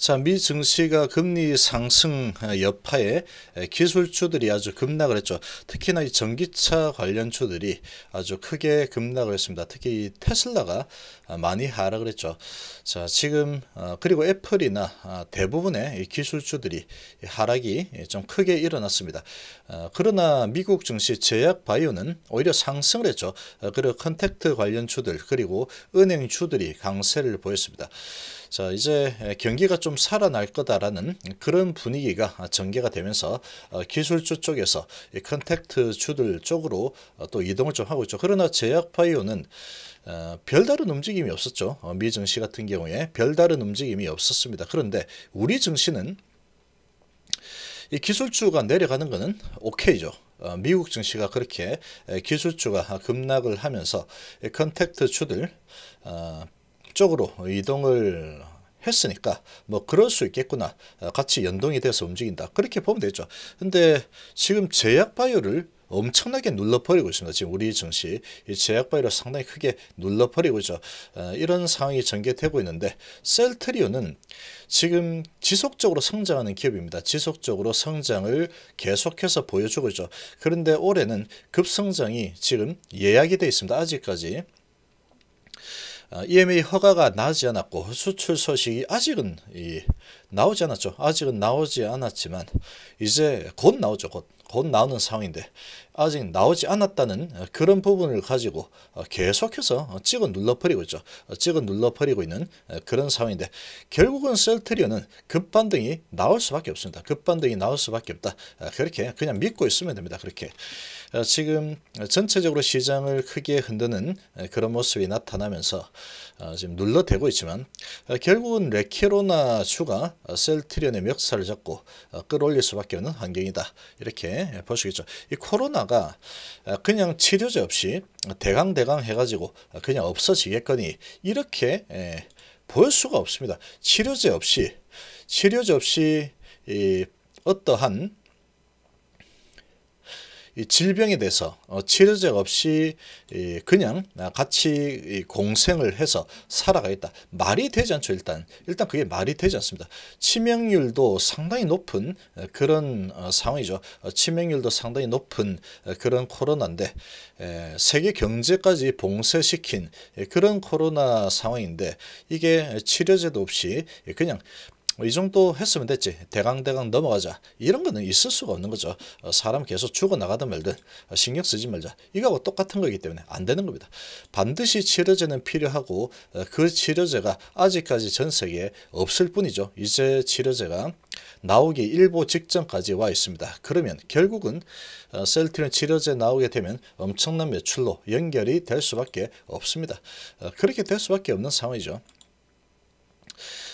자, 미 증시가 금리 상승 여파에 기술주들이 아주 급락을 했죠. 특히나 이 전기차 관련주들이 아주 크게 급락을 했습니다. 특히 이 테슬라가 많이 하락을 했죠. 자, 지금 어, 그리고 애플이나 어, 대부분의 기술주들이 하락이 좀 크게 일어났습니다. 어, 그러나 미국 증시 제약 바이오는 오히려 상승을 했죠. 그리고 컨택트 관련주들 그리고 은행주들이 강세를 보였습니다. 자 이제 경기가 좀 살아날 거다라는 그런 분위기가 전개가 되면서 어, 기술주 쪽에서 컨택트 주들 쪽으로 어, 또 이동을 좀 하고 있죠. 그러나 제약바이오는 어, 별다른 움직임이 없었죠. 미 증시 같은 경우에 별다른 움직임이 없었습니다. 그런데 우리 증시는 이 기술주가 내려가는 것은 오케이죠. 미국 증시가 그렇게 기술주가 급락을 하면서 컨택트 주들 쪽으로 이동을 했으니까 뭐 그럴 수 있겠구나 어, 같이 연동이 돼서 움직인다 그렇게 보면 되죠 근데 지금 제약 바이오를 엄청나게 눌러버리고 있습니다. 지금 우리 증시 이제약바이오를 상당히 크게 눌러버리고 있죠. 어, 이런 상황이 전개되고 있는데 셀트리온은 지금 지속적으로 성장하는 기업입니다. 지속적으로 성장을 계속해서 보여주고 있죠. 그런데 올해는 급성장이 지금 예약이 돼 있습니다. 아직까지 아, EMA 허가가 나지 않았고 수출 소식이 아직은 나오지 않았죠. 아직은 나오지 않았지만 이제 곧 나오죠. 곧. 곧 나오는 상황인데 아직 나오지 않았다는 그런 부분을 가지고 계속해서 찍어 눌러버리고 있죠. 찍어 눌러버리고 있는 그런 상황인데 결국은 셀트리온은 급반등이 나올 수밖에 없습니다. 급반등이 나올 수밖에 없다. 그렇게 그냥 믿고 있으면 됩니다. 그렇게 지금 전체적으로 시장을 크게 흔드는 그런 모습이 나타나면서 지금 눌러대고 있지만 결국은 레케로나 주가 셀트리온의 멱살을 잡고 끌어올릴 수밖에 없는 환경이다. 이렇게 보시겠죠. 이 코로나가 아, 그냥 치료제 없이 대강대강 해가지고 그냥 없어지겠거니 이렇게 예, 볼 수가 없습니다. 치료제 없이 치료제 없이 어떠한 이 질병에 대해서 어, 치료제 없이 그냥 아, 같이 공생을 해서 살아가겠다. 말이 되지 않죠. 일단 일단 그게 말이 되지 않습니다. 치명률도 상당히 높은 어, 그런 어, 상황이죠. 치명률도 상당히 높은 그런 코로나인데 세계 경제까지 봉쇄시킨 그런 코로나 상황인데 이게 치료제도 없이 그냥 뭐 이 정도 했으면 됐지 대강대강 넘어가자 이런 거는 있을 수가 없는 거죠 어, 사람 계속 죽어나가든 말든 어, 신경 쓰지 말자 이거하고 똑같은 거기 때문에 안 되는 겁니다 반드시 치료제는 필요하고 어, 그 치료제가 아직까지 전 세계에 없을 뿐이죠 이제 치료제가 나오기 일보 직전까지 와 있습니다 그러면 결국은 셀트린 치료제 나오게 되면 엄청난 매출로 연결이 될 수밖에 없습니다 그렇게 될 수밖에 없는 상황이죠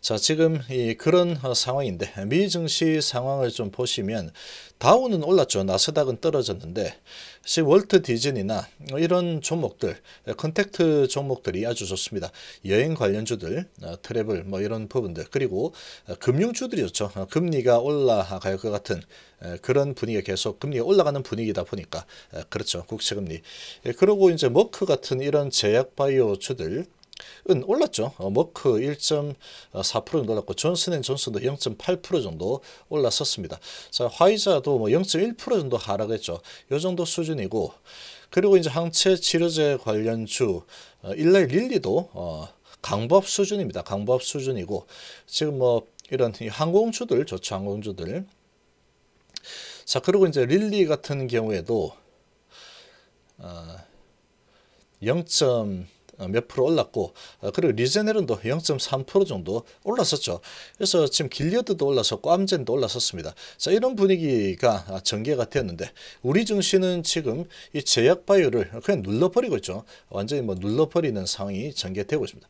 자, 지금 이 그런 어, 상황인데 미 증시 상황을 좀 보시면 다우는 올랐죠. 나스닥은 떨어졌는데 지금 월트 디즈니나 이런 종목들, 컨택트 종목들이 아주 좋습니다. 여행 관련주들, 어, 트래블 뭐 이런 부분들 그리고 어, 금융주들이었죠. 금리가 올라갈 것 같은 그런 분위기가 계속 금리가 올라가는 분위기다 보니까 그렇죠. 국채금리. 그리고 이제 머크 같은 이런 제약바이오주들 은 올랐죠. 어, 머크 1.4% 정도 올랐고 존슨앤존슨도 0.8% 정도 올랐었습니다. 자, 화이자도 뭐0.1% 정도 하락했죠. 요 정도 수준이고 그리고 이제 항체 치료제 관련주 어, 일레 릴리도 어, 강법 수준입니다. 강법 수준이고 지금 뭐 이런 항공주들 좋죠. 항공주들 자 그리고 이제 릴리 같은 경우에도 어, 0. 어, 몇 프로 올랐고 어, 그리고 리제네론도 0.3% 정도 올랐었죠. 그래서 지금 길리어드도 올라섰고 암젠도 올라섰습니다. 자 이런 분위기가 아, 전개가 되었는데 우리 증시는 지금 이 제약 바이오를 그냥 눌러버리고 있죠. 완전히 뭐 눌러버리는 상황이 전개되고 있습니다.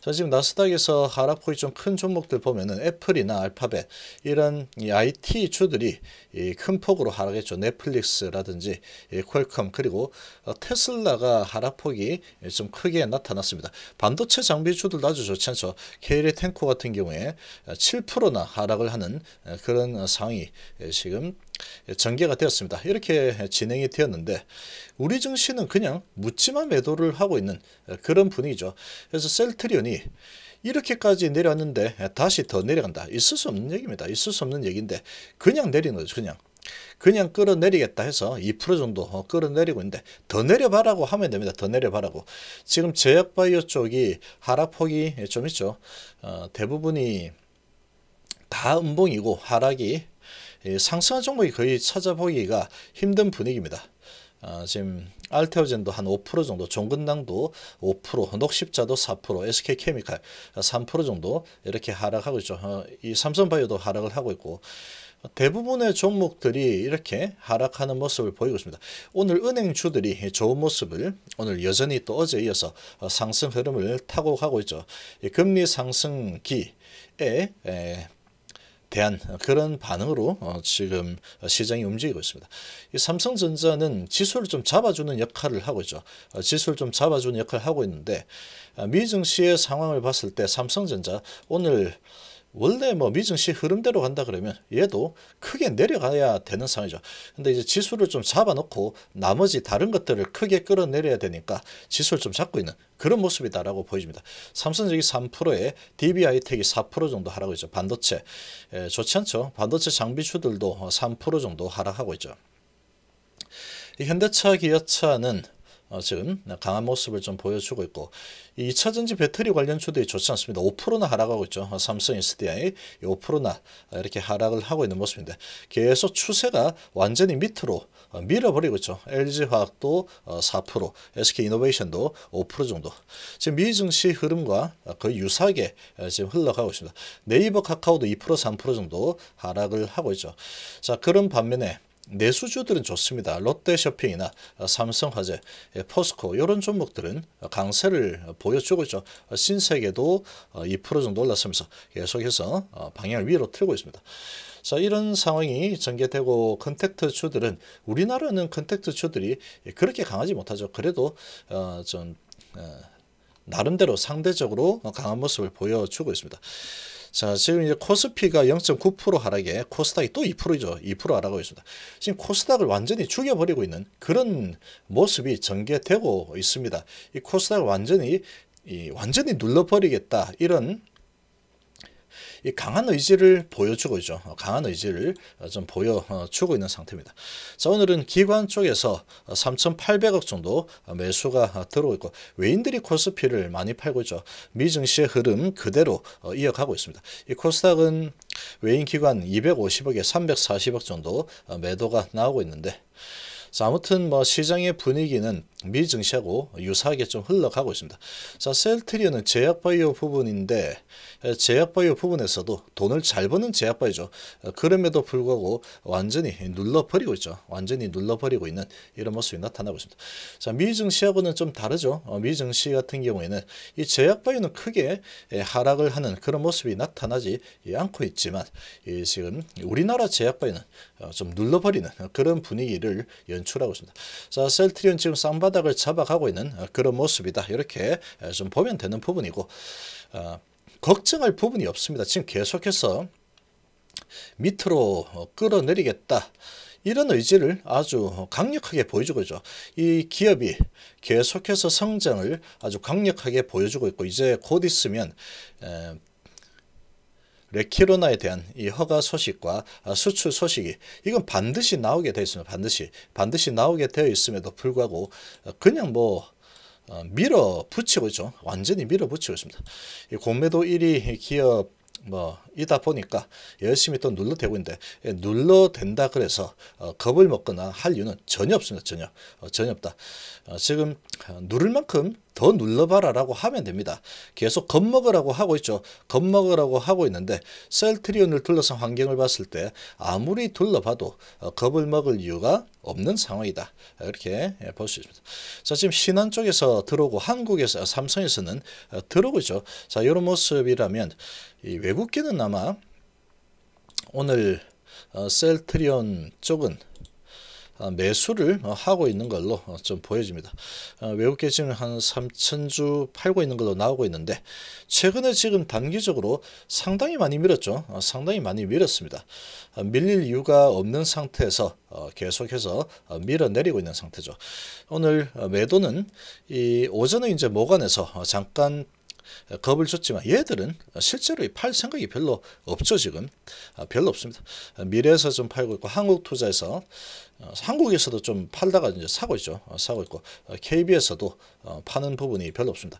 자 지금 나스닥에서 하락폭이 좀 큰 종목들 보면은 애플이나 알파벳 이런 이 IT 주들이 이 큰 폭으로 하락했죠. 넷플릭스라든지 이 퀄컴 그리고 어, 테슬라가 하락폭이 좀 크게 나타났습니다. 반도체 장비주들 아주 좋지 않죠. 케일의 탱코 같은 경우에 7%나 하락을 하는 그런 상황이 지금 전개가 되었습니다. 이렇게 진행이 되었는데 우리 증시는 그냥 묻지마 매도를 하고 있는 그런 분위기죠. 그래서 셀트리온이 이렇게까지 내려왔는데 다시 더 내려간다. 있을 수 없는 얘기입니다. 있을 수 없는 얘기인데 그냥 내리는 거죠. 그냥. 그냥 끌어내리겠다 해서 2% 정도 어, 끌어내리고 있는데 더 내려봐라고 하면 됩니다. 더 내려봐라고. 지금 제약바이오 쪽이 하락폭이 좀 있죠. 어, 대부분이 다 음봉이고 하락이 상승한 종목이 거의 찾아보기가 힘든 분위기입니다. 어, 지금 알테오젠도 한 5% 정도, 종근당도 5%, 녹십자도 4%, SK케미칼 3% 정도 이렇게 하락하고 있죠. 어, 이 삼성바이오도 하락을 하고 있고 대부분의 종목들이 이렇게 하락하는 모습을 보이고 있습니다. 오늘 은행주들이 좋은 모습을 오늘 여전히 또 어제 이어서 어, 상승 흐름을 타고 가고 있죠. 금리 상승기에 대한 그런 반응으로 어, 지금 시장이 움직이고 있습니다. 삼성전자는 지수를 좀 잡아주는 역할을 하고 있죠. 어, 지수를 좀 잡아주는 역할을 하고 있는데 아, 미증시의 상황을 봤을 때 삼성전자 오늘 원래 뭐 미증시 흐름대로 간다 그러면 얘도 크게 내려가야 되는 상황이죠. 근데 이제 지수를 좀 잡아놓고 나머지 다른 것들을 크게 끌어내려야 되니까 지수를 좀 잡고 있는 그런 모습이다라고 보여집니다. 삼성전기 3%에 DBI텍이 4% 정도 하라고 있죠. 반도체 에, 예, 좋지 않죠. 반도체 장비주들도 3% 정도 하락하고 있죠. 현대차, 기아차는 어, 지금 강한 모습을 좀 보여주고 있고 2차전지 배터리 관련 주들이 좋지 않습니다. 5%나 하락하고 있죠. 어, 삼성 SDI 5%나 이렇게 하락을 하고 있는 모습인데 계속 추세가 완전히 밑으로 어, 밀어버리고 있죠. LG화학도 4%, SK이노베이션도 5% 정도. 지금 미 증시 흐름과 거의 유사하게 지금 흘러가고 있습니다. 네이버 카카오도 2% 3% 정도 하락을 하고 있죠. 자 그런 반면에 내수주들은 좋습니다. 롯데쇼핑이나 어, 삼성화재, 예, 포스코 이런 종목들은 강세를 보여주고 있죠. 신세계도 2% 어, 정도 올랐으면서 계속해서 어, 방향을 위로 틀고 있습니다. 자 이런 상황이 전개되고 컨택트주들은 우리나라는 컨택트주들이 그렇게 강하지 못하죠. 그래도 어, 좀 어, 나름대로 상대적으로 강한 모습을 보여주고 있습니다. 자, 지금 이제 코스피가 0.9% 하락에 코스닥이 또 2%죠. 이2% 하락하고 있습니다. 지금 코스닥을 완전히 죽여버리고 있는 그런 모습이 전개되고 있습니다. 이 코스닥을 완전히 이 완전히 눌러버리겠다 이런 이 강한 의지를 보여주고 있죠. 어, 강한 의지를 어, 좀 보여주고 어, 있는 상태입니다. 자 오늘은 기관 쪽에서 3,800억 정도 매수가 들어오고 외인들이 코스피를 많이 팔고 있죠. 미증시의 흐름 그대로 이어가고 있습니다. 이 코스닥은 외인 기관 250억에 340억 정도 매도가 나오고 있는데 자, 아무튼 뭐 시장의 분위기는 미증시하고 유사하게 좀 흘러가고 있습니다. 자, 셀트리온은 제약바이오 부분인데 제약바이오 부분에서도 돈을 잘 버는 제약바이오죠. 그럼에도 불구하고 완전히 눌러버리고 있죠. 완전히 눌러버리고 있는 이런 모습이 나타나고 있습니다. 자, 미증시하고는 좀 다르죠. 어, 미증시 같은 경우에는 이 제약바이오는 크게 예, 하락을 하는 그런 모습이 나타나지 않고 있지만 지금 우리나라 제약바이오는 어, 좀 눌러버리는 그런 분위기를 연출하고 있습니다. 자, 셀트리온 지금 쌍반 발바닥을 잡아가고 있는 어, 그런 모습이다. 이렇게 어, 좀 보면 되는 부분이고 어, 걱정할 부분이 없습니다. 지금 계속해서 밑으로 끌어내리겠다. 이런 의지를 아주 강력하게 보여주고 있죠. 이 기업이 계속해서 성장을 아주 강력하게 보여주고 있고 이제 곧 있으면 레키로나에 대한 이 허가 소식과 아, 수출 소식이 이건 반드시 나오게 되어 있습니다. 반드시 반드시 나오게 되어 있음에도 불구하고 어, 그냥 뭐 어, 밀어붙이고 있죠. 완전히 밀어붙이고 있습니다. 이 공매도 1위 기업 뭐 이다 보니까 열심히 또 눌러대고 있는데 예, 눌러댄다 그래서 어, 겁을 먹거나 할 이유는 전혀 없습니다. 전혀 어, 전혀 없다. 어, 지금 어, 누를 만큼 더 눌러봐라 라고 하면 됩니다. 계속 겁먹으라고 하고 있죠. 겁먹으라고 하고 있는데 셀트리온을 둘러싼 환경을 봤을 때 아무리 둘러봐도 어, 겁을 먹을 이유가 없는 상황이다. 이렇게 예, 볼수 있습니다. 자 지금 신안 쪽에서 들어오고 한국에서 아, 삼성에서는 어, 들어오고 있죠. 자 이런 모습이라면 이 외국계는 아마 오늘 어, 셀트리온 쪽은 어, 매수를 하고 있는 걸로 어, 좀 보여집니다. 어, 외국계 지금 한3 0주 팔고 있는 걸로 나오고 있는데 최근에 지금 단기적으로 상당히 많이 밀었죠. 상당히 많이 밀었습니다. 밀릴 이유가 없는 상태에서 계속해서 밀어내리고 있는 상태죠. 오늘 매도는 이 오전에 이제 모관에서 잠깐 어, 겁을 줬지만 얘들은 실제로 팔 생각이 별로 없죠 지금 아, 별로 없습니다 어, 미래에서 좀 팔고 있고 한국 투자에서 어, 한국에서도 좀 팔다가 이제 사고 있죠 사고 있고 KB에서도 파는 부분이 별로 없습니다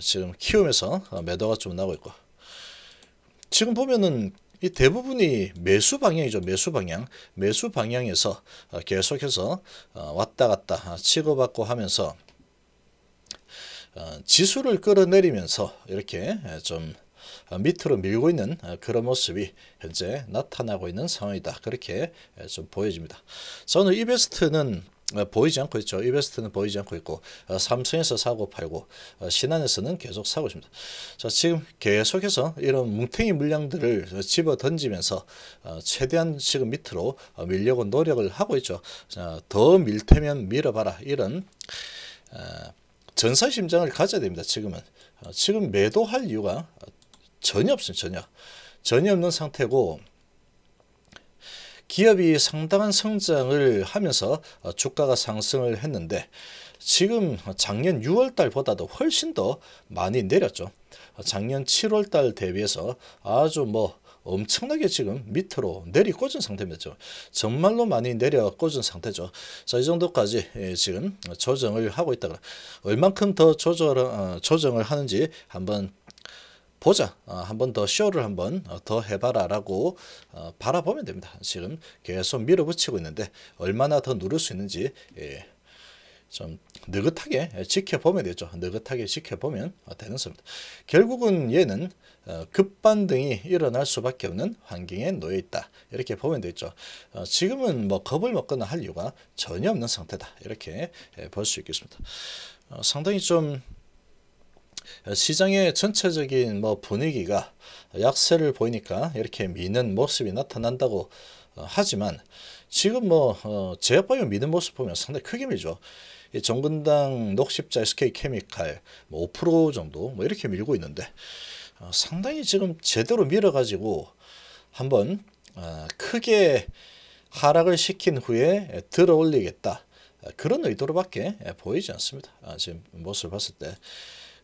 지금 키움에서 매도가 좀 나고 있고 지금 보면은 이 대부분이 매수 방향이죠. 매수 방향. 매수 방향에서 계속해서 왔다 갔다 아, 치고받고 하면서 어, 지수를 끌어내리면서 이렇게 좀 밑으로 밀고 있는 그런 모습이 현재 나타나고 있는 상황이다. 그렇게 좀 보여집니다. 저는 이베스트는 어, 보이지 않고 있죠. 이베스트는 보이지 않고 있고 어, 삼성에서 사고 팔고 신한에서는 계속 사고 있습니다. 자 지금 계속해서 이런 뭉탱이 물량들을 집어 던지면서 최대한 지금 밑으로 밀려고 노력을 하고 있죠. 더 밀테면 밀어봐라 이런 전사 심장을 가져야 됩니다. 지금은. 어, 지금 매도할 이유가 전혀 없습니 전혀. 전혀 없는 상태고 기업이 상당한 성장을 하면서 어, 주가가 상승을 했는데 지금 작년 6월 달보다도 훨씬 더 많이 내렸죠. 작년 7월 달 대비해서 아주 뭐 엄청나게 지금 밑으로 내리 꽂은 상태입니다. 정말로 많이 내려 꽂은 상태죠. 자, 이 정도까지 예, 지금 조정을 하고 있다가 얼만큼 더 조절, 어, 조정을 하는지 한번 보자. 어, 한번 더 쇼를 한번 어, 더 해봐라 라고 바라보면 됩니다. 지금 계속 밀어붙이고 있는데 얼마나 더 누를 수 있는지 예, 좀 느긋하게 지켜보면 되죠. 느긋하게 지켜보면 되는 겁니다. 결국은 얘는 어, 급반등이 일어날 수밖에 없는 환경에 놓여 있다. 이렇게 보면 되죠. 어, 지금은 뭐 겁을 먹거나 할 이유가 전혀 없는 상태다. 이렇게 예, 볼수 있겠습니다. 어, 상당히 좀 시장의 전체적인 뭐 분위기가 약세를 보이니까 이렇게 미는 모습이 나타난다고 하지만 지금 뭐제약바이 미는 모습 보면 상당히 크게 밀죠. 이 정근당, 녹십자, SK케미칼 뭐5% 정도 뭐 이렇게 밀고 있는데 어, 상당히 지금 제대로 밀어가지고 한번 어, 크게 하락을 시킨 후에 들어올리겠다 그런 의도로밖에 보이지 않습니다. 아, 지금 모습을 봤을 때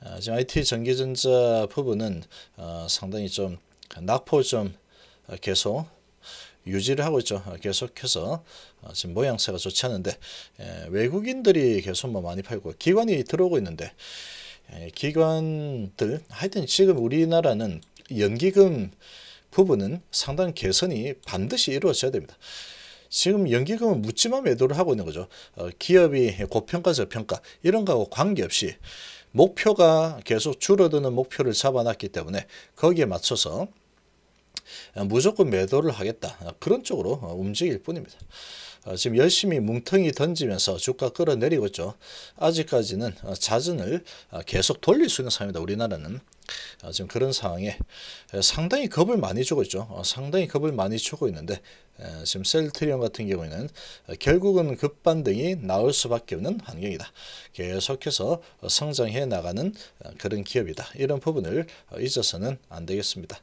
아, 지금 IT 전기전자 부분은 어, 상당히 좀 낙포 좀 계속 유지를 하고 있죠. 아, 계속해서 아, 지금 모양새가 좋지 않은데 예, 외국인들이 계속 뭐 많이 팔고 기관이 들어오고 있는데 예, 기관들 하여튼 지금 우리나라는 연기금 부분은 상당 개선이 반드시 이루어져야 됩니다. 지금 연기금은 묻지마 매도를 하고 있는 거죠. 어, 기업이 고평가 저평가 이런 거하고 관계없이 목표가 계속 줄어드는 목표를 잡아놨기 때문에 거기에 맞춰서 어, 무조건 매도를 하겠다. 어, 그런 쪽으로 어, 움직일 뿐입니다. 지금 열심히 뭉텅이 던지면서 주가 끌어내리고 있죠. 아직까지는 자전을 계속 돌릴 수 있는 상황입니다. 우리나라는. 지금 그런 상황에 상당히 겁을 많이 주고 있죠. 상당히 겁을 많이 주고 있는데 지금 셀트리온 같은 경우에는 결국은 급반등이 나올 수밖에 없는 환경이다. 계속해서 성장해 나가는 그런 기업이다. 이런 부분을 잊어서는 안 되겠습니다.